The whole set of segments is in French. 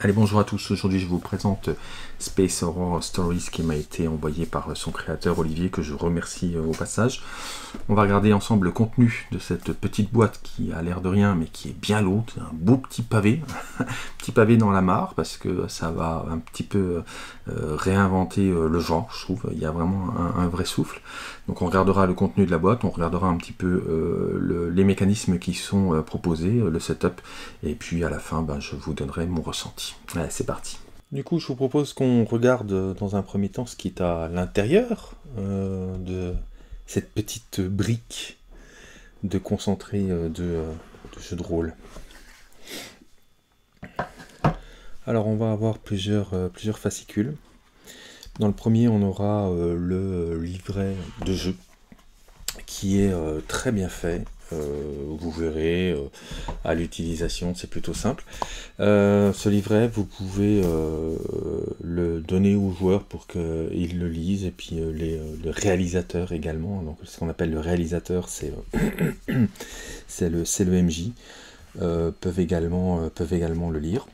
Allez, bonjour à tous. Aujourd'hui, je vous présente Space Horror Stories qui m'a été envoyé par son créateur Olivier, que je remercie euh, au passage. On va regarder ensemble le contenu de cette petite boîte qui a l'air de rien, mais qui est bien lourde. Un beau petit pavé, petit pavé dans la mare, parce que ça va un petit peu euh, réinventer euh, le genre, je trouve. Il y a vraiment un, vrai souffle. Donc, on regardera le contenu de la boîte, on regardera un petit peu les mécanismes qui sont proposés, le setup, et puis à la fin, ben, je vous donnerai mon ressenti c'est parti. Du coup, je vous propose qu'on regarde dans un premier temps ce qui est à l'intérieur euh, de cette petite brique de concentré euh, euh, de, jeu de rôle. Alors, on va avoir plusieurs, fascicules. Dans le premier, on aura le livret de jeu qui est très bien fait, euh, vous verrez euh, à l'utilisation, c'est plutôt simple. Euh, ce livret, vous pouvez le donner aux joueurs pour qu'ils le lisent et puis les, le réalisateur également. Donc, ce qu'on appelle le réalisateur, c'est le, le MJ. peuvent, également, le lire.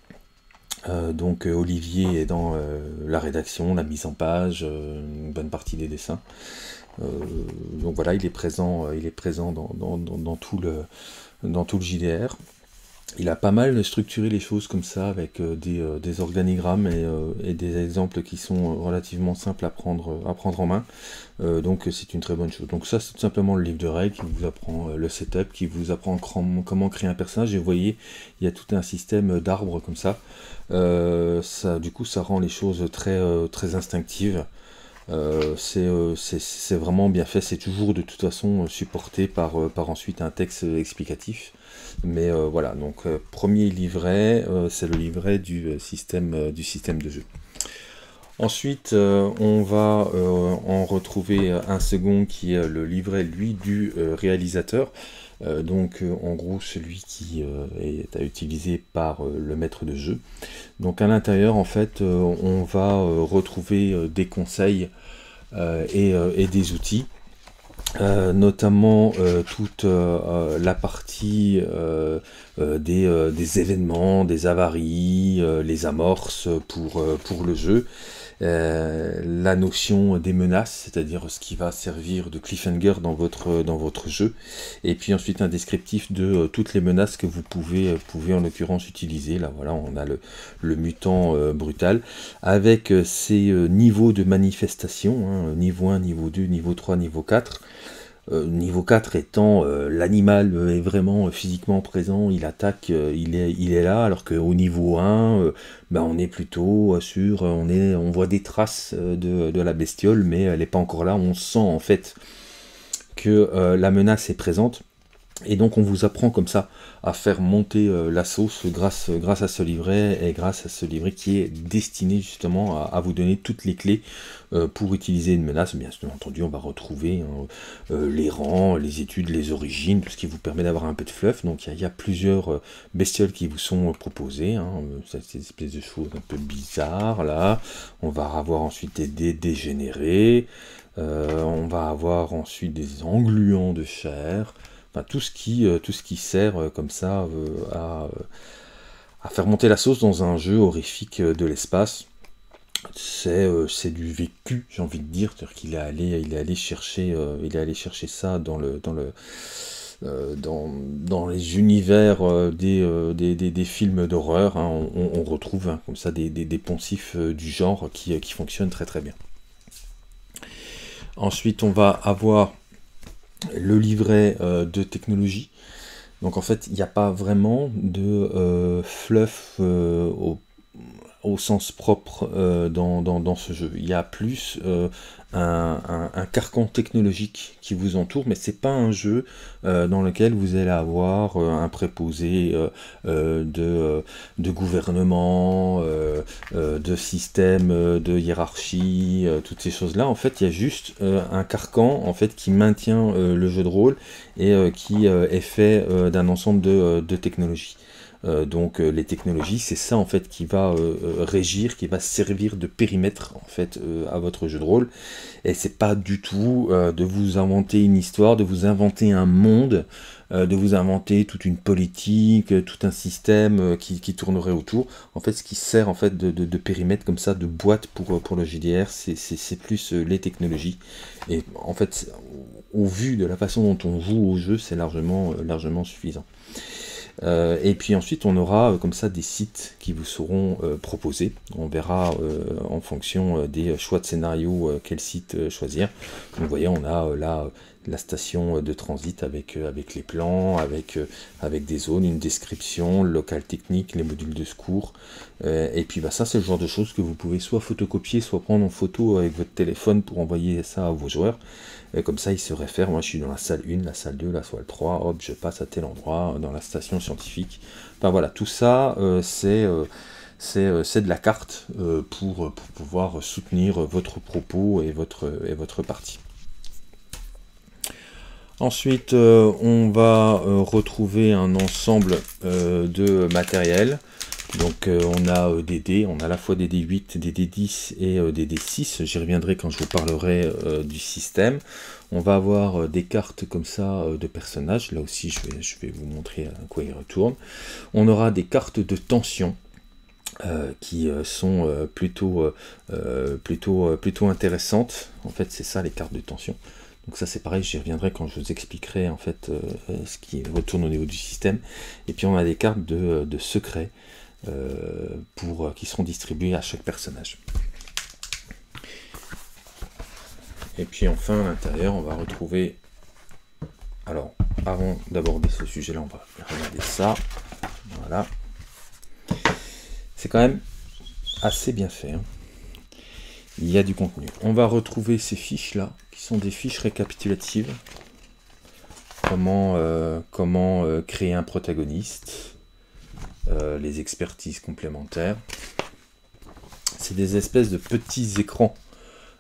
donc Olivier est dans la rédaction, la mise en page, une bonne partie des dessins. Euh, donc voilà, il est présent, euh, il est présent dans, tout le, dans tout le JDR. Il a pas mal structuré les choses comme ça avec euh, des, organigrammes et, des exemples qui sont relativement simples à prendre, à prendre en main. donc c'est une très bonne chose. Donc ça c'est tout simplement le livre de règles qui vous apprend le setup, qui vous apprend comment créer un personnage. Et vous voyez, il y a tout un système d'arbres comme ça. ça. Du coup ça rend les choses très, très instinctives. Euh, euh, c'est vraiment bien fait, c'est toujours de toute façon euh, supporté par, ensuite un texte explicatif. Mais voilà, donc premier livret, c'est le livret du, système, du système de jeu. Ensuite, on va en retrouver un second qui est le livret, lui, du réalisateur. Euh, donc euh, en gros celui qui euh, est à utiliser par le maître de jeu. Donc à l'intérieur en fait on va retrouver des conseils et, des outils. notamment toute la partie des, événements, des avaries, les amorces pour le jeu. Euh, la notion des menaces, c'est-à-dire ce qui va servir de cliffhanger dans votre, dans votre jeu, et puis ensuite un descriptif de euh, toutes les menaces que vous pouvez, euh, pouvez en l'occurrence utiliser. Là voilà, on a le, le mutant brutal, avec ses niveaux de manifestation, hein, niveau 1, niveau 2, niveau 3, niveau 4. Euh, niveau 4 étant euh, l'animal est vraiment euh, physiquement présent, il attaque, il est, il, est, là, alors qu'au niveau 1, ben, on est plutôt sûr, on, est, on voit des traces de la bestiole, mais elle n'est pas encore là, on sent en fait que la menace est présente. Et donc on vous apprend comme ça à faire monter euh, la sauce euh, grâce, à ce livret et grâce à ce livret qui est destiné justement à, vous donner toutes les clés euh, pour utiliser une menace. Bien entendu, on va retrouver hein, les rangs, les études, les origines, tout ce qui vous permet d'avoir un peu de fluff. Donc il y, a plusieurs bestioles qui vous sont proposées. Hein. C'est une espèce de choses un peu bizarre là. On va avoir ensuite des dégénérés. on va avoir ensuite des engluants de chair tout, ce qui, euh, tout ce qui sert euh, comme ça euh, à, faire monter la sauce dans un jeu horrifique de l'espace. C'est du vécu, j'ai envie de dire, cest qu'il est allé, il est allé chercher, il est allé chercher ça dans le, dans le, dans, dans, les univers des, des, films d'horreur, hein. on, retrouve hein, comme ça des, des, poncifs du genre qui, qui fonctionnent très très bien. Ensuite, on va avoir le livret euh, de technologie. Donc en fait, il n'y a pas vraiment de euh, fluff euh, au, sens propre dans, dans, dans, ce jeu. Il y a plus un, carcan technologique qui vous entoure, mais c'est pas un jeu euh, dans lequel vous allez avoir euh, un préposé euh, de, gouvernement, de système, de hiérarchie, toutes ces choses-là. En fait, il y a juste un carcan en fait qui maintient le jeu de rôle et qui est fait d'un ensemble de, de technologies. Euh, donc euh, les technologies, c'est ça en fait qui va euh, régir, qui va servir de périmètre en fait à votre jeu de rôle. Et c'est pas du tout de vous inventer une histoire, de vous inventer un monde, de vous inventer toute une politique, tout un système qui, tournerait autour. En fait, ce qui sert en fait de, périmètre comme ça, de boîte pour, pour le JDR, c'est plus les technologies. Et en fait, au vu de la façon dont on joue au jeu, c'est largement, largement suffisant. Euh, et puis ensuite, on aura euh, comme ça des sites qui vous seront euh, proposés. On verra en fonction des choix de scénario quel site choisir. Comme vous voyez, on a là la station de transit avec, avec les plans, avec, avec des zones, une description, le local technique, les modules de secours. et puis bah, ça, c'est le genre de choses que vous pouvez soit photocopier, soit prendre en photo avec votre téléphone pour envoyer ça à vos joueurs. Et comme ça, il se réfère. Moi, je suis dans la salle 1, la salle 2, la salle 3. Hop, je passe à tel endroit, dans la station scientifique. Enfin voilà, tout ça, euh, c'est euh, euh, c'est de la carte pour, pour, pouvoir soutenir votre propos et votre, et votre parti. Ensuite, on va retrouver un ensemble de matériel. Donc euh, on a euh, des dés, on a à la fois des D8, des D10 et des dés 6 euh, J'y reviendrai quand je vous parlerai du système. On va avoir des cartes comme ça de personnages. Là aussi, je vais, vous montrer à quoi ils retournent. On aura des cartes de tension. qui sont plutôt, intéressantes. En fait, c'est ça les cartes de tension. Donc ça c'est pareil, j'y reviendrai quand je vous expliquerai en fait ce qui retourne au niveau du système. Et puis on a des cartes de, secret. secrets. Euh, pour, euh, qui seront distribués à chaque personnage. Et puis enfin, à l'intérieur, on va retrouver... Alors, avant d'aborder ce sujet-là, on va regarder ça. Voilà. C'est quand même assez bien fait. Hein. Il y a du contenu. On va retrouver ces fiches-là, qui sont des fiches récapitulatives. Comment, euh, comment créer un protagoniste, euh, les expertises complémentaires. C'est des espèces de petits écrans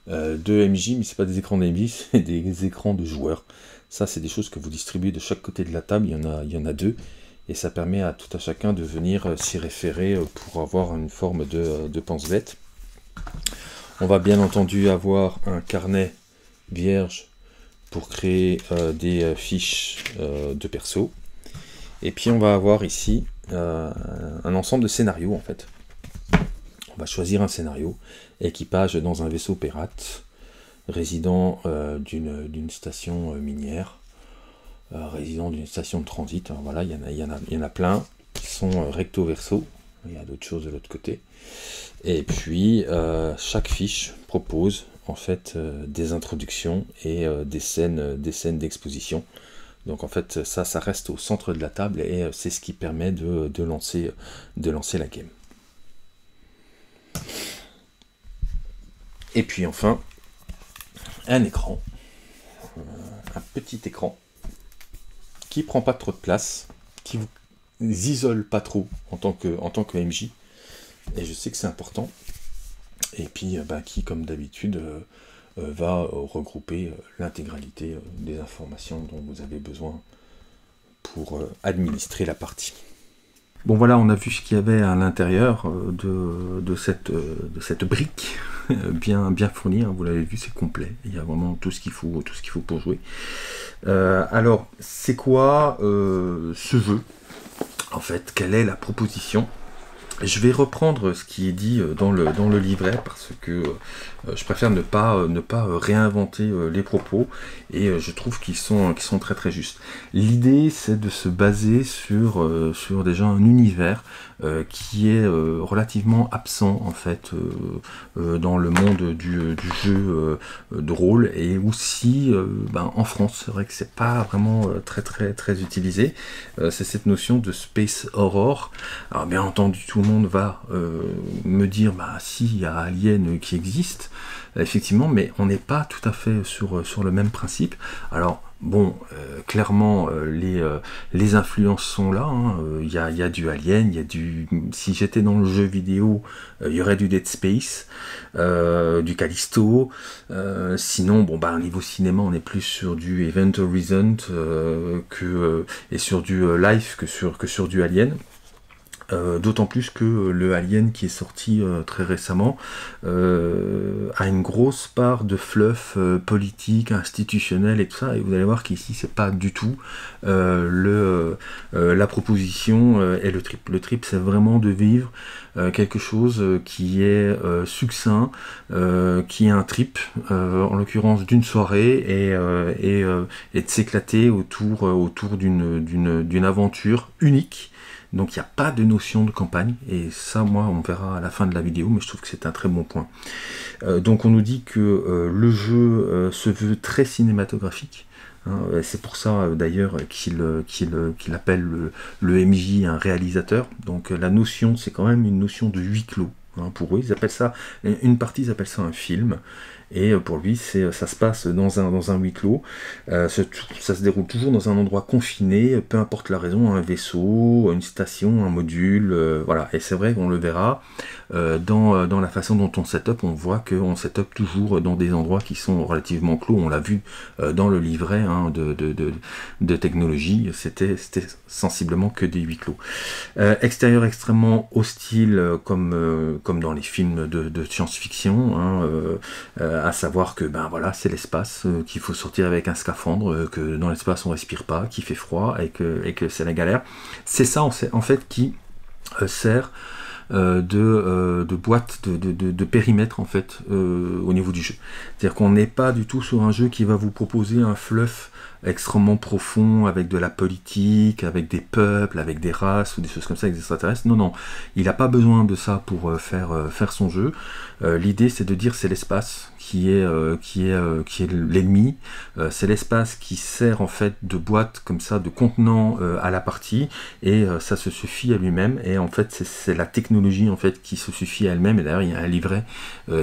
euh, de MJ, mais c'est pas des écrans MJ c'est des écrans de joueurs. Ça, c'est des choses que vous distribuez de chaque côté de la table. Il y en a, il y en a deux. Et ça permet à tout à chacun de venir euh, s'y référer pour avoir une forme de, de On va bien entendu avoir un carnet vierge pour créer des fiches de perso. Et puis on va avoir ici euh, un ensemble de scénarios en fait. On va choisir un scénario, équipage dans un vaisseau pirate, résident euh, d'une station euh, minière, résident d'une station de transit. voilà, il y, en a, y, y en a plein qui sont recto verso. Il y a d'autres choses de l'autre côté. Et puis, chaque fiche propose en fait des introductions et des scènes des scènes d'exposition. Donc en fait, ça, ça reste au centre de la table et euh, c'est ce qui permet de, lancer, de lancer la game. Et puis enfin, un écran, euh, un petit écran qui prend pas trop de place, qui vous isole pas trop en tant que, en tant que MJ. Et je sais que c'est important. Et puis, euh, bah, qui, comme d'habitude, euh, va euh, regrouper euh, l'intégralité des informations dont vous avez besoin pour administrer la partie. Bon voilà, on a vu ce qu'il y avait à l'intérieur de, cette, de, cette, brique bien, bien fournie. Hein. vous l'avez vu, c'est complet. Il y a vraiment tout ce qu'il faut, tout ce qu'il faut pour jouer. alors, c'est quoi ce jeu En fait, quelle est la proposition je vais reprendre ce qui est dit euh, dans le, livret parce que euh, je préfère ne pas, euh, réinventer les propos et je trouve qu'ils sont, très très justes. L'idée c'est de se baser sur, sur déjà un univers euh, qui est euh, relativement absent en fait euh, dans le monde du, jeu de rôle et aussi ben, en France. C'est vrai que c'est pas vraiment très très très utilisé. c'est cette notion de space horror. Alors bien entendu, tout le monde va me dire bah si il y a Alien qui existe effectivement, mais on n'est pas tout à fait sur sur le même principe. Alors Bon, euh, clairement, euh, euh, les, influences sont là. Il hein. y, a, du Alien, il y a du. Si j'étais dans le jeu vidéo, il y aurait du Dead Space, du Callisto. sinon, bon, bah, niveau cinéma, on est plus sur du Event Horizon que, et sur du Life que que sur du Alien. Euh, d'autant plus que euh, le Alien qui est sorti euh, très récemment a une grosse part de fluff politique, institutionnel et tout ça. Et vous allez voir qu'ici, c'est pas du tout le, la proposition et le trip. Le trip, c'est vraiment de vivre quelque chose qui est succinct, qui est un trip, en l'occurrence d'une soirée, et, et de s'éclater autour, autour d'une aventure unique donc il n'y a pas de notion de campagne, et ça, moi, on verra à la fin de la vidéo, mais je trouve que c'est un très bon point. Euh, donc on nous dit que euh, le jeu euh, se veut très cinématographique. Hein, c'est pour ça d'ailleurs qu'il appelle le, le, MJ un réalisateur. Donc la notion, c'est quand même une notion de huis clos. Hein, pour eux, ils appellent ça, une partie, ils appellent ça un film. Et euh, pour lui, c'est, ça se passe dans un, dans un huis clos. Euh, ça, se déroule toujours dans un endroit confiné, peu importe la raison, un vaisseau, une station, un module. Euh, voilà. Et c'est vrai qu'on le verra dans, dans, la façon dont on set up. On voit qu'on set up toujours dans des endroits qui sont relativement clos. On l'a vu dans le livret hein, de, de, de, technologie. C'était, c'était sensiblement que des huis clos. extérieur extrêmement hostile, comme comme dans les films de, science-fiction, hein, euh, euh, à savoir que ben voilà, c'est l'espace, euh, qu'il faut sortir avec un scaphandre, que dans l'espace on respire pas, qu'il fait froid et que, et que c'est la galère. C'est ça en fait qui sert de, boîte, de, périmètre en fait au niveau du jeu. C'est-à-dire qu'on n'est pas du tout sur un jeu qui va vous proposer un fluff extrêmement profond avec de la politique, avec des peuples, avec des races ou des choses comme ça, avec des extraterrestres. Non, non, il n'a pas besoin de ça pour euh, faire, euh, faire son jeu. Euh, l'idée, c'est de dire c'est l'espace qui est, qui est, qui est l'ennemi. c'est l'espace qui sert en fait de boîte comme ça, de contenant à la partie, et ça se suffit à lui-même. Et en fait, c'est la technologie en fait qui se suffit à elle-même. Et d'ailleurs, il y a un livret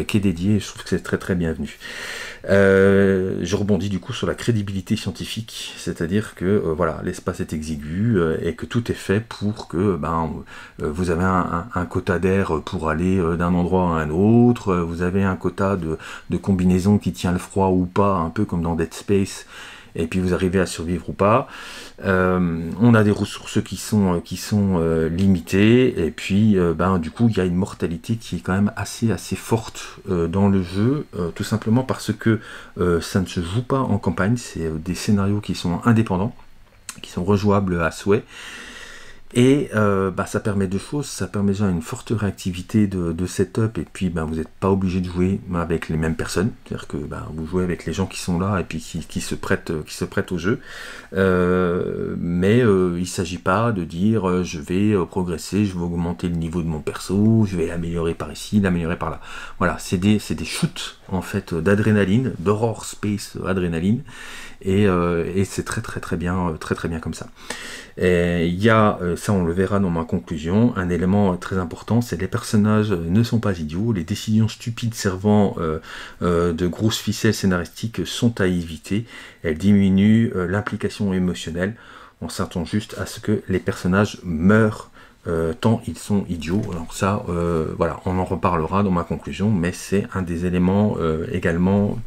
qui est dédié. je trouve que c'est très très bienvenu. Euh, je rebondis du coup sur la crédibilité scientifique, c'est-à-dire que euh, voilà, l'espace est exigu euh, et que tout est fait pour que ben, vous avez un, quota d'air pour aller d'un endroit à un autre, vous avez un quota de, de combinaison qui tient le froid ou pas, un peu comme dans Dead Space et puis vous arrivez à survivre ou pas. Euh, on a des ressources qui sont, euh, qui sont euh, limitées, et puis ben, du coup il y a une mortalité qui est quand même assez, assez forte dans le jeu, tout simplement parce que ça ne se joue pas en campagne, c'est des scénarios qui sont indépendants, qui sont rejouables à souhait. Et euh, bah, ça permet deux choses. Ça permet déjà une forte réactivité de, de setup. Et puis, bah, vous n'êtes pas obligé de jouer bah, avec les mêmes personnes. C'est-à-dire que bah, vous jouez avec les gens qui sont là et puis qui, qui se, prêtent, qui se prêtent au jeu. Euh, mais euh, il ne s'agit pas de dire je vais progresser, je vais augmenter le niveau de mon perso, je vais l'améliorer par ici, l'améliorer par là. Voilà, c'est des, des shoots en fait euh, d'adrénaline, d'horror space adrénaline, euh, et, c'est très très très bien, euh, très très bien comme ça. Il y a, ça on le verra dans ma conclusion, un élément très important, c'est les personnages ne sont pas idiots, les décisions stupides servant de grosses ficelles scénaristiques sont à éviter, elles diminuent l'implication émotionnelle, on s'attend juste à ce que les personnages meurent euh, tant ils sont idiots. Alors ça, euh, voilà, on en reparlera dans ma conclusion, mais c'est un des éléments euh, également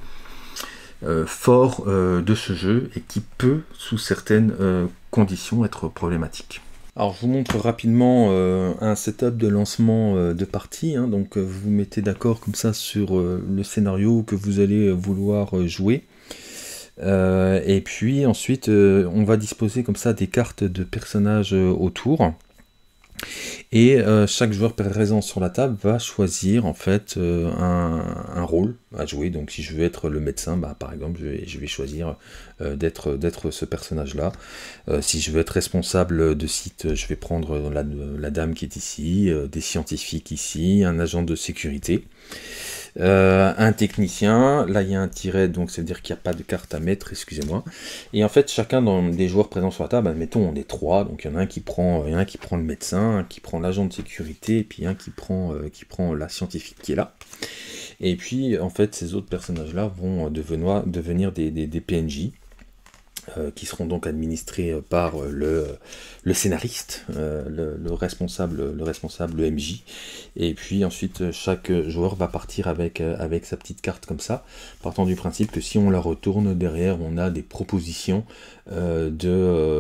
forts de ce jeu et qui peut, sous certaines conditions, être problématique. Alors je vous montre rapidement un setup de lancement de partie. Hein. donc vous vous mettez d'accord comme ça sur le scénario que vous allez vouloir jouer. et puis ensuite, on va disposer comme ça des cartes de personnages autour. Et euh, chaque joueur présent sur la table va choisir en fait euh, un, rôle à jouer. Donc si je veux être le médecin, bah, par exemple, je vais, choisir euh, d'être ce personnage-là. si je veux être responsable de site, je vais prendre la dame qui est ici, des scientifiques ici, un agent de sécurité. Euh, un technicien, là il y a un tiret, donc ça veut dire qu'il n'y a pas de carte à mettre, excusez-moi. Et en fait, chacun des joueurs présents sur la table, bah, mettons on est trois, donc il y en a un qui prend, un qui prend le médecin, un qui prend l'agent de sécurité, et puis un qui prend, euh, qui prend la scientifique qui est là. Et puis, en fait, ces autres personnages-là vont euh, devenir, des, des PNJ. Euh, qui seront donc administrés euh, par euh, le, scénariste, le, responsable, le responsable MJ. Et puis ensuite, chaque joueur va partir avec, avec sa petite carte comme ça, partant du principe que si on la retourne derrière, on a des propositions de,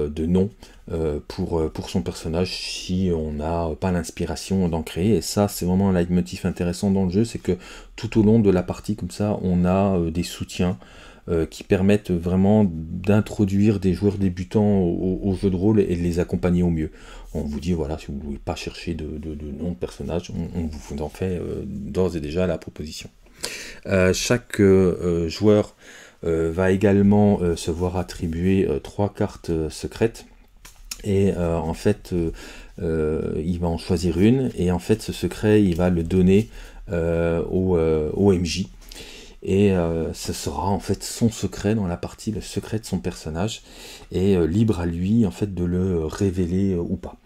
de noms pour, pour son personnage si on n'a pas l'inspiration d'en créer. Et ça, c'est vraiment un leitmotiv intéressant dans le jeu, c'est que tout au long de la partie comme ça, on a des soutiens. Euh, qui permettent vraiment d'introduire des joueurs débutants au, jeu de rôle et de les accompagner au mieux. On vous dit, voilà, si vous ne voulez pas chercher de, nom de personnage, on, vous en fait euh, d'ores et déjà la proposition. Euh, chaque joueur va également se voir attribuer trois cartes secrètes. Et en fait, il va en choisir une. Et en fait, ce secret, il va le donner au, MJ et euh, ce sera en fait son secret dans la partie le secret de son personnage et euh, libre à lui en fait de le révéler euh, ou pas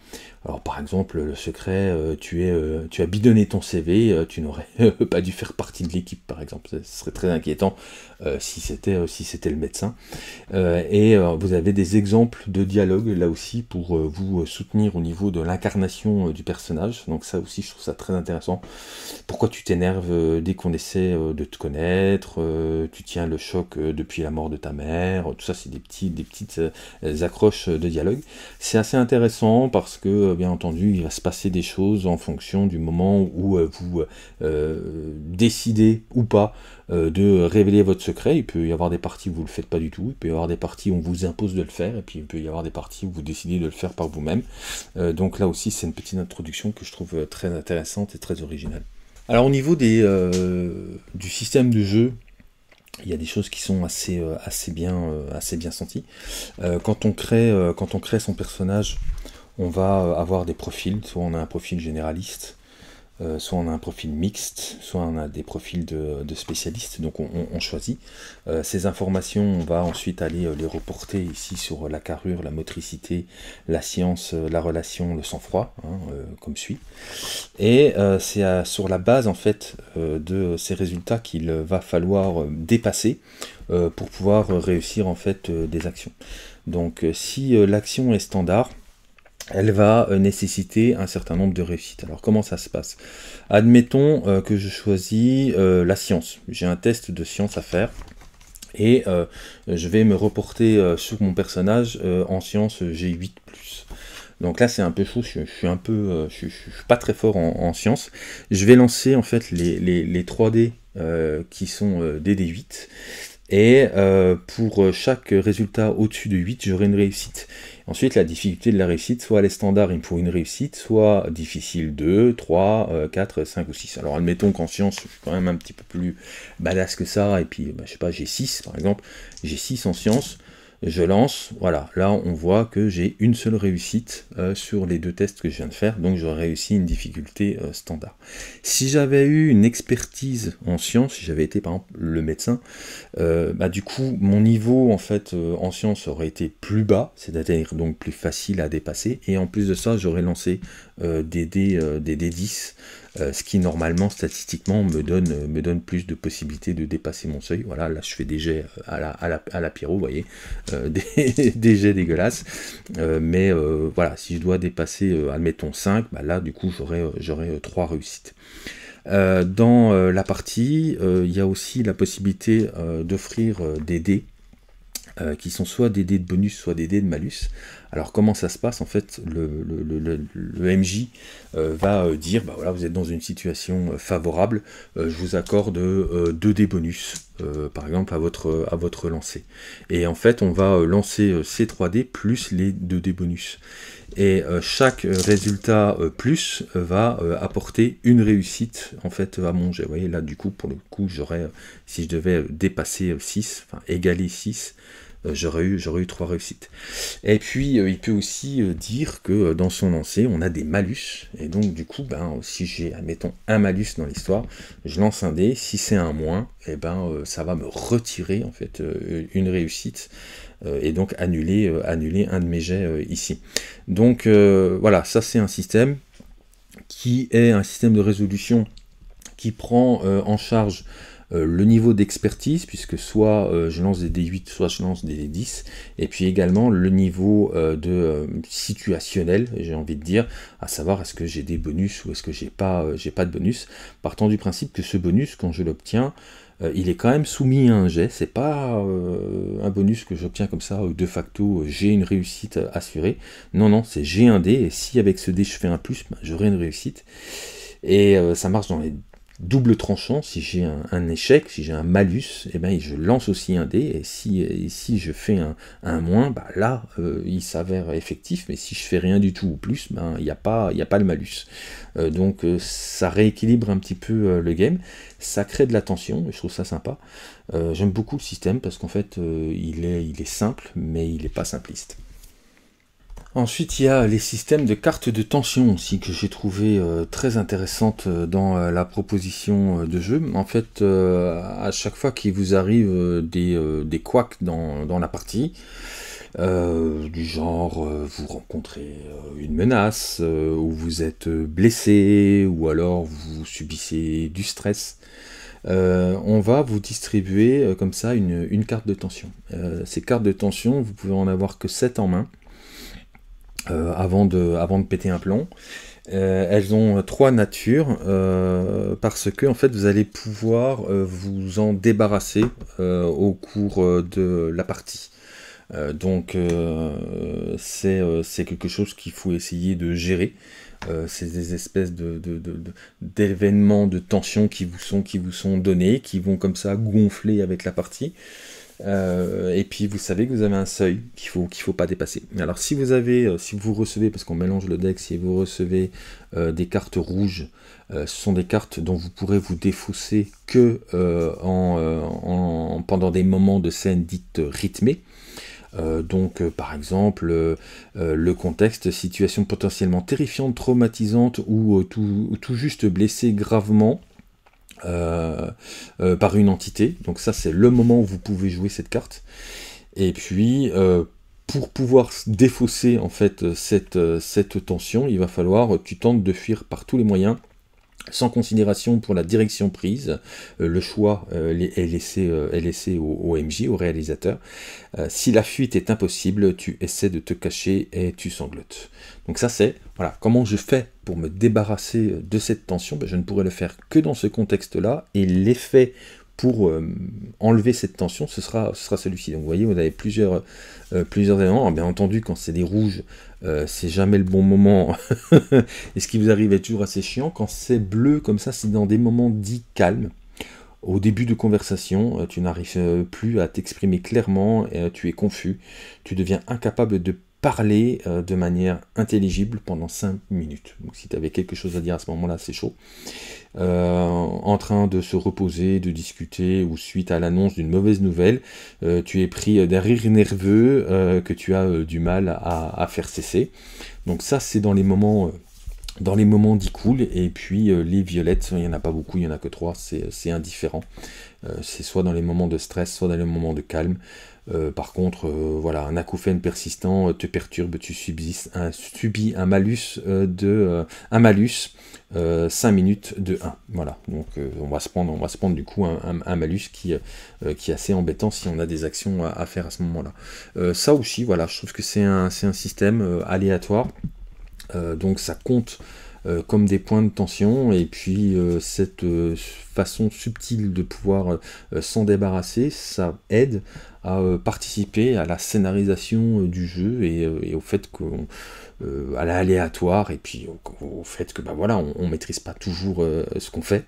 alors par exemple, le secret, euh, tu, es, euh, tu as bidonné ton CV, euh, tu n'aurais pas dû faire partie de l'équipe, par exemple. Ce serait très inquiétant si c'était si le médecin. et vous avez des exemples de dialogue là aussi pour vous soutenir au niveau de l'incarnation du personnage. Donc ça aussi, je trouve ça très intéressant. Pourquoi tu t'énerves dès qu'on essaie de te connaître Tu tiens le choc depuis la mort de ta mère Tout ça, c'est des, petits, des petites accroches de dialogue. C'est assez intéressant parce que que euh, bien entendu il va se passer des choses en fonction du moment où euh, vous euh, décidez ou pas de révéler votre secret. Il peut y avoir des parties où vous ne le faites pas du tout, il peut y avoir des parties où on vous impose de le faire, et puis il peut y avoir des parties où vous décidez de le faire par vous-même. donc là aussi c'est une petite introduction que je trouve très intéressante et très originale. Alors au niveau des, du système de jeu, il y a des choses qui sont assez, assez, bien, assez bien senties. quand, on crée, quand on crée son personnage, on va euh, avoir des profils, soit on a un profil généraliste, euh, soit on a un profil mixte, soit on a des profils de, spécialistes, donc on, choisit. Euh, ces informations, on va ensuite aller les reporter ici sur la carrure, la motricité, la science, la relation, le sang-froid, hein, comme suit. Et c'est sur la base en fait de ces résultats qu'il va falloir dépasser pour pouvoir réussir en fait des actions. Donc si l'action est standard, elle va euh, nécessiter un certain nombre de réussites. Alors comment ça se passe Admettons euh, que je choisis euh, la science. J'ai un test de science à faire et je vais me reporter sur mon personnage en science G8 ⁇ donc là, c'est un peu chaud. Je, suis un peu, je, suis pas très fort en, science. Je vais lancer en fait les, 3D qui sont DD8 et euh, pour euh, chaque résultat au-dessus de 8, j'aurai une réussite. Ensuite, la difficulté de la réussite, soit elle est standard faut une réussite, soit difficile 2, 3, 4, 5 ou 6. Alors admettons qu'en science, je suis quand même un petit peu plus badass que ça, et puis je bah, je sais pas, j'ai 6 par exemple, j'ai 6 en science je lance, voilà, là on voit que j'ai une seule réussite euh, sur les deux tests que je viens de faire, donc j'aurais réussi une difficulté euh, standard. Si j'avais eu une expertise en sciences, si j'avais été par exemple le médecin, euh, bah, du coup mon niveau en fait en sciences aurait été plus bas, c'est-à-dire donc plus facile à dépasser, et en plus de ça j'aurais lancé des dés, des dés 10 euh, ce qui normalement statistiquement euh, me donne, plus de possibilités de dépasser mon seuil. Voilà, là je fais des jets euh, à la, à vous voyez, des, jets dégueulasses. mais voilà, si je dois dépasser, admettons 5, bah, là du coup j'aurai 3 réussites. dans la partie, il y a aussi la possibilité d'offrir des dés qui sont soit des dés de bonus, soit des dés de malus. Alors comment ça se passe En fait, le, MJ euh, va euh, dire, bah voilà, vous êtes dans une situation euh, favorable, je vous accorde 2D bonus, par exemple, à votre, à votre lancer. Et en fait, on va lancer ces 3D plus les 2D bonus. Et chaque résultat plus va apporter une réussite en fait à mon jeu Vous voyez là du coup pour le coup j'aurais si je devais dépasser 6, enfin égaler 6, euh, j'aurais eu, eu trois réussites. Et puis, euh, il peut aussi euh, dire que dans son lancer, on a des malus. Et donc, du coup, ben, si j'ai, admettons, un malus dans l'histoire, je lance un dé. Si c'est un moins, et eh ben, ça va me retirer, en fait, une réussite et donc annuler, annuler un de mes jets ici. Donc voilà, ça c'est un système qui est un système de résolution qui prend en charge euh, le niveau d'expertise, puisque soit euh, je lance des D8, soit je lance des D10, et puis également le niveau euh, de situationnel, j'ai envie de dire, à savoir est-ce que j'ai des bonus ou est-ce que j'ai pas, j'ai pas de bonus, partant du principe que ce bonus, quand je l'obtiens, il est quand même soumis à un jet, c'est pas un bonus que j'obtiens comme ça, de facto j'ai une réussite assurée, non, non, c'est j'ai un dé, et si avec ce dé je fais un plus, ben, j'aurai une réussite. Et ça marche dans les double tranchant, si j'ai un, échec, si j'ai un malus, et eh ben, je lance aussi un dé, et si, je fais un, un moins, bah là, euh, il s'avère effectif, mais si je fais rien du tout ou plus, ben, il n'y a, pas, a pas le malus. Euh, donc euh, ça rééquilibre un petit peu le game, ça crée de la tension, et je trouve ça sympa. J'aime beaucoup le système, parce qu'en fait, il, est, il est simple, mais il n'est pas simpliste. Ensuite, il y a les systèmes de cartes de tension aussi que j'ai trouvé euh, très intéressantes euh, dans euh, la proposition de jeu. En fait, à chaque fois qu'il vous arrive des, des couacs dans, la partie, du genre vous rencontrez une menace, ou vous êtes blessé, ou alors vous subissez du stress, on va vous distribuer comme ça une, carte de tension. ces cartes de tension, vous pouvez en avoir que 7 en main. Euh, avant, de, avant de péter un plomb. Euh, elles ont trois natures euh, parce que en fait vous allez pouvoir vous en débarrasser au cours de la partie. donc c'est quelque chose qu'il faut essayer de gérer. c'est des espèces d'événements de, de, de, tension qui vous sont qui vous sont donnés, qui vont comme ça gonfler avec la partie. Euh, et puis vous savez que vous avez un seuil qu'il faut qu'il faut pas dépasser. Alors si vous avez, euh, si vous recevez, parce qu'on mélange le deck, si vous recevez euh, des cartes rouges, ce sont des cartes dont vous pourrez vous défausser que pendant des moments de scène dites rythmées donc, par exemple, le contexte, situation potentiellement terrifiante, traumatisante ou tout, tout, juste blessé gravement, euh, euh, par une entité. Donc ça, c'est le moment où vous pouvez jouer cette carte. Et puis, euh, pour pouvoir défausser en fait cette, cette tension, il va falloir que tu tentes de fuir par tous les moyens sans considération pour la direction prise, euh, le choix euh, euh, est laissé, au, MJ, au réalisateur. si la fuite est impossible, tu essaies de te cacher et tu sanglotes. Donc ça c'est, voilà, comment je fais pour me débarrasser de cette tension ben, Je ne pourrais le faire que dans ce contexte-là, et l'effet pour euh, enlever cette tension, ce sera, ce sera celui-ci. Donc vous voyez, vous avez plusieurs, euh, éléments. Ah, bien entendu, quand c'est des rouges, euh, c'est jamais le bon moment. et ce qui vous arrive est toujours assez chiant. Quand c'est bleu comme ça, c'est dans des moments dits calmes. Au début de conversation, tu n'arrives plus à t'exprimer clairement, tu es confus, tu deviens incapable de parler euh, de manière intelligible pendant 5 minutes. Donc si tu avais quelque chose à dire à ce moment-là, c'est chaud. Euh, en train de se reposer, de discuter, ou suite à l'annonce d'une mauvaise nouvelle, euh, tu es pris d'un rire nerveux que tu as du mal à, faire cesser. Donc ça, c'est dans les moments... dans les moments et puis les violettes, il n'y en a pas beaucoup, il n'y en a que trois, c'est indifférent. c'est soit dans les moments de stress, soit dans les moments de calme. Euh, par contre, euh, voilà, un acouphène persistant euh, te perturbe, tu subis un, subis un malus de un malus 5 minutes de 1. Voilà, donc on va se prendre, on va se prendre du coup un, malus qui, qui est assez embêtant si on a des actions à, faire à ce moment-là. ça aussi, voilà, je trouve que c'est un système aléatoire. donc ça compte euh, comme des points de tension, et puis euh, cette euh, façon subtile de pouvoir s'en débarrasser, ça aide à participer à la scénarisation du jeu et, au fait qu'on à l'aléatoire et puis au, fait que bah voilà on, maîtrise pas toujours ce qu'on fait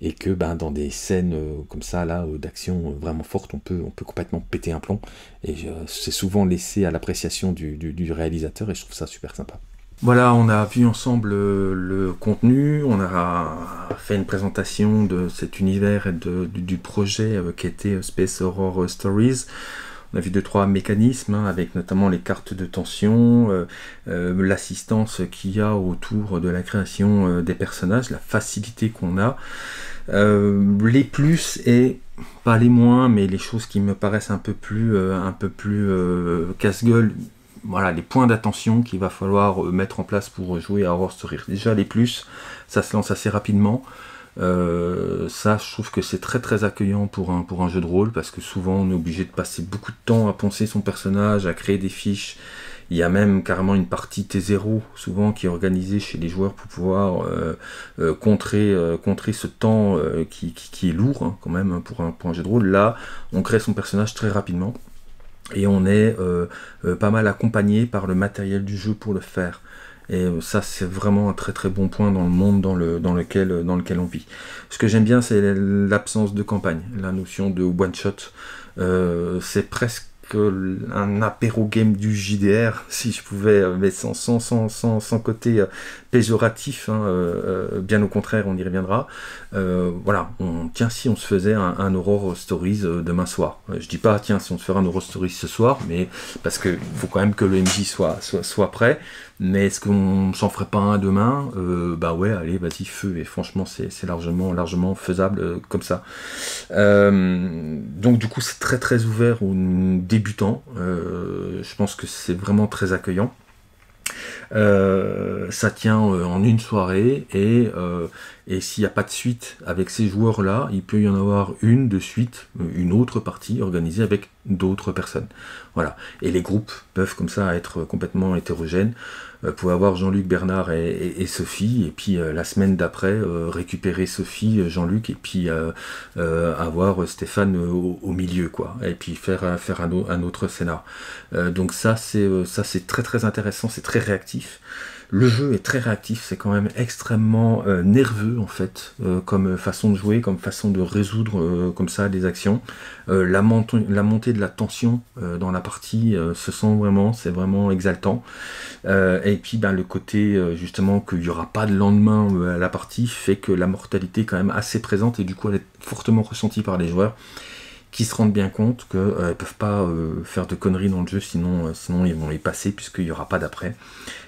et que ben, dans des scènes comme ça là d'action vraiment forte on peut, on peut complètement péter un plomb et c'est souvent laissé à l'appréciation du réalisateur et je trouve ça super sympa. Voilà, on a vu ensemble euh, le, contenu, on a fait une présentation de cet univers et de, du, projet euh, qui était euh, Space Horror Stories. On a vu deux trois mécanismes hein, avec notamment les cartes de tension, l'assistance qu'il y a autour de la création des personnages, la facilité qu'on a, les plus et pas les moins, mais les choses qui me paraissent un peu plus un peu plus casse-gueule voilà, les points d'attention qu'il va falloir euh, mettre en place pour jouer à Horror Story. Déjà, les plus, ça se lance assez rapidement. Euh, ça, je trouve que c'est très très accueillant pour un, pour un jeu de rôle parce que souvent on est obligé de passer beaucoup de temps à poncer son personnage, à créer des fiches. Il y a même carrément une partie T0 souvent qui est organisée chez les joueurs pour pouvoir euh, contrer, contrer ce temps qui, est lourd hein, quand même hein, pour un jeu de rôle. Là, on crée son personnage très rapidement et on est euh, euh, pas mal accompagné par le matériel du jeu pour le faire. Et euh, ça, c'est vraiment un très très bon point dans le monde dans, le, dans, lequel, dans lequel on vit. Ce que j'aime bien, c'est l'absence de campagne, la notion de one shot. c'est presque un apéro game du JDR, si je pouvais, euh, mais sans, sans, sans, sans, sans côté euh, péjoratif, hein, euh, bien au contraire, on y reviendra. voilà, on, tiens, si on se faisait un, Horror Stories demain soir. Je dis pas, tiens, si on se ferait un Horror Stories ce soir, mais parce qu'il faut quand même que le MJ soit, soit, soit prêt. Mais est-ce qu'on s'en ferait pas un demain euh, Bah ouais, allez, vas-y, feu. Et franchement, c'est largement, largement faisable euh, comme ça. Euh, donc du coup, c'est très très ouvert aux débutants. je pense que c'est vraiment très accueillant. Euh, ça tient euh, en une soirée et, euh, et s'il n'y a pas de suite avec ces joueurs-là, il peut y en avoir une de suite, une autre partie organisée avec d'autres personnes. Voilà. Et les groupes peuvent comme ça être complètement hétérogènes. Euh, pour avoir Jean-Luc, Bernard et, Sophie, et puis euh, la semaine d'après euh, récupérer Sophie, Jean-Luc, et puis avoir Stéphane au, milieu, quoi, et puis faire, faire un, un autre scénar. donc ça c'est ça c'est très très intéressant, c'est très réactif. Le jeu est très réactif, c'est quand même extrêmement euh, nerveux en fait, euh, comme façon de jouer, comme façon de résoudre euh, comme ça des actions. La, la, montée de la tension dans la partie se sent vraiment, c'est vraiment exaltant. et puis ben, le côté justement qu'il n'y aura pas de lendemain à la partie fait que la mortalité est quand même assez présente et du coup elle est fortement ressentie par les joueurs qui se rendent bien compte qu'elles euh, ne peuvent pas euh, faire de conneries dans le jeu, sinon, euh, sinon ils vont les passer, puisqu'il n'y aura pas d'après.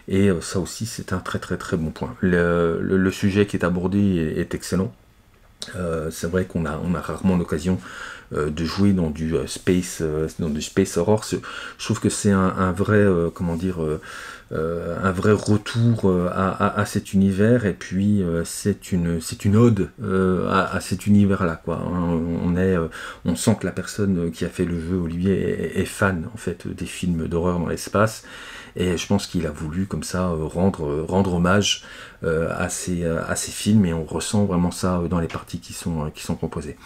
Et ça aussi, c'est un très très très bon point. Le, sujet qui est abordé est, excellent. c'est vrai qu'on a, on a rarement l'occasion euh, de jouer dans du euh, space, euh, du space horror. Je trouve que c'est un, vrai, comment dire, un vrai retour à, à, cet univers. Et puis c'est une, c'est une ode à, à cet univers-là, quoi. Hein. On est, on sent que la personne qui a fait le jeu, Olivier, est, fan en fait des films d'horreur dans l'espace et je pense qu'il a voulu comme ça rendre, rendre hommage à ces, à films et on ressent vraiment ça dans les parties qui sont, qui sont composées.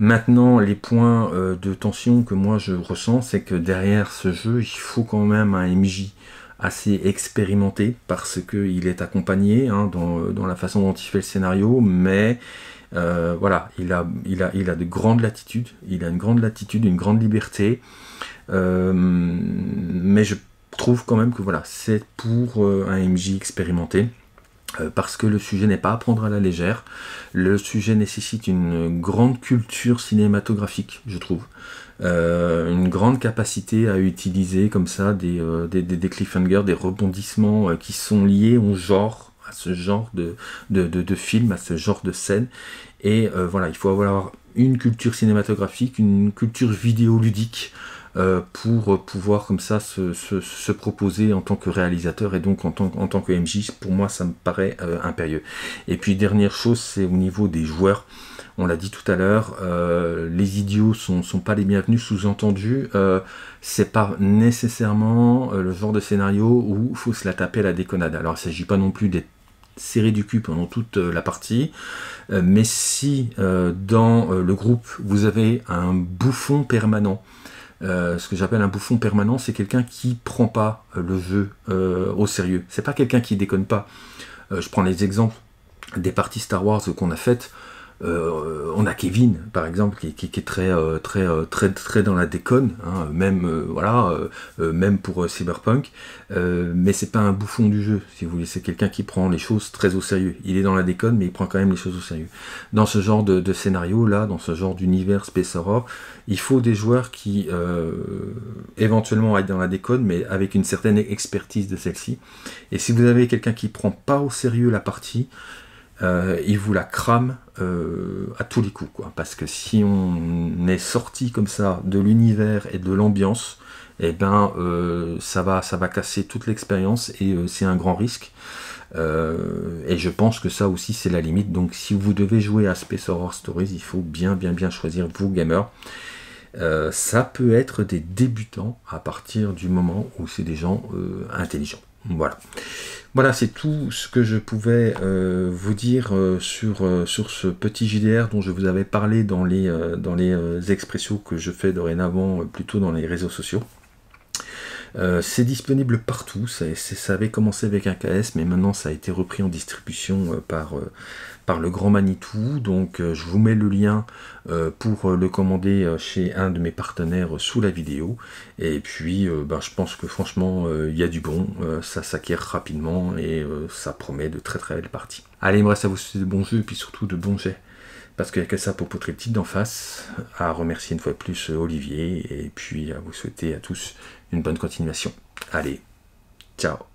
Maintenant, les points euh, de tension que moi je ressens, c'est que derrière ce jeu, il faut quand même un MJ assez expérimenté parce qu'il est accompagné hein, dans, la façon dont il fait le scénario, mais euh, voilà, il a, il, a, de grandes latitudes, il a une grande latitude, une grande liberté, euh, mais je trouve quand même que voilà, c'est pour un MJ expérimenté. Euh, parce que le sujet n'est pas à prendre à la légère. Le sujet nécessite une grande culture cinématographique, je trouve. Euh, une grande capacité à utiliser comme ça des, euh, cliffhangers, des rebondissements qui sont liés au genre, à ce genre de, de film, à ce genre de scène. Et voilà, il faut avoir une culture cinématographique, une culture vidéoludique euh, pour pouvoir comme ça se, proposer en tant que réalisateur et donc en tant, que MJ. Pour moi, ça me paraît euh, impérieux. Et puis dernière chose, c'est au niveau des joueurs. On l'a dit tout à l'heure, euh, les idiots sont, sont pas les bienvenus, sous-entendu, c'est pas nécessairement le genre de scénario où il faut se la taper à la déconnade. Alors il ne s'agit pas non plus d'être serré du cul pendant toute la partie. Mais si dans le groupe vous avez un bouffon permanent euh, ce que j'appelle un bouffon permanent, c'est quelqu'un qui prend pas euh, le jeu euh, au sérieux. C'est pas quelqu'un qui déconne pas. je prends les exemples des parties Star Wars qu'on a faites. Euh, on a Kevin, par exemple, qui, est très, euh, très, euh, très, très dans la déconne, hein, même, voilà, même pour Cyberpunk. mais c'est pas un bouffon du jeu, si vous C'est quelqu'un qui prend les choses très au sérieux. Il est dans la déconne, mais il prend quand même les choses au sérieux. Dans ce genre de, scénario-là, dans ce genre d'univers Space Horror, il faut des joueurs qui, éventuellement, aillent dans la déconne, mais avec une certaine expertise de celle-ci. Et si vous avez quelqu'un qui prend pas au sérieux la partie, euh, il vous la crame euh, à tous les coups. Quoi. Parce que si on est sorti comme ça de l'univers et de l'ambiance, eh ben, euh, ça, va, ça va casser toute l'expérience et c'est un grand risque. et je pense que ça aussi c'est la limite. Donc si vous devez jouer à Space Horror Stories, il faut bien bien bien choisir vos gamers. ça peut être des débutants à partir du moment où c'est des gens intelligents. Voilà. Voilà, c'est tout ce que je pouvais euh, vous dire euh, euh, sur, ce petit JDR dont je vous avais parlé dans dans les expressions que je fais dorénavant plutôt dans les réseaux sociaux. Euh, c'est disponible partout. Ça, avait commencé avec un KS, mais maintenant ça a été repris en distribution euh, par, euh, par le Grand Manitou. Donc je vous mets le lien pour le commander chez un de mes partenaires sous la vidéo. Et puis ben, je pense que franchement, il y a du bon. ça s'acquiert rapidement et ça promet de très très belles parties. Allez, il me reste à vous souhaiter de bons jeux et puis surtout de bons jets parce qu'il n'y a que ça pour poutrer le titre d'en face, à remercier une fois de plus Olivier, et puis à vous souhaiter à tous une bonne continuation. Allez, ciao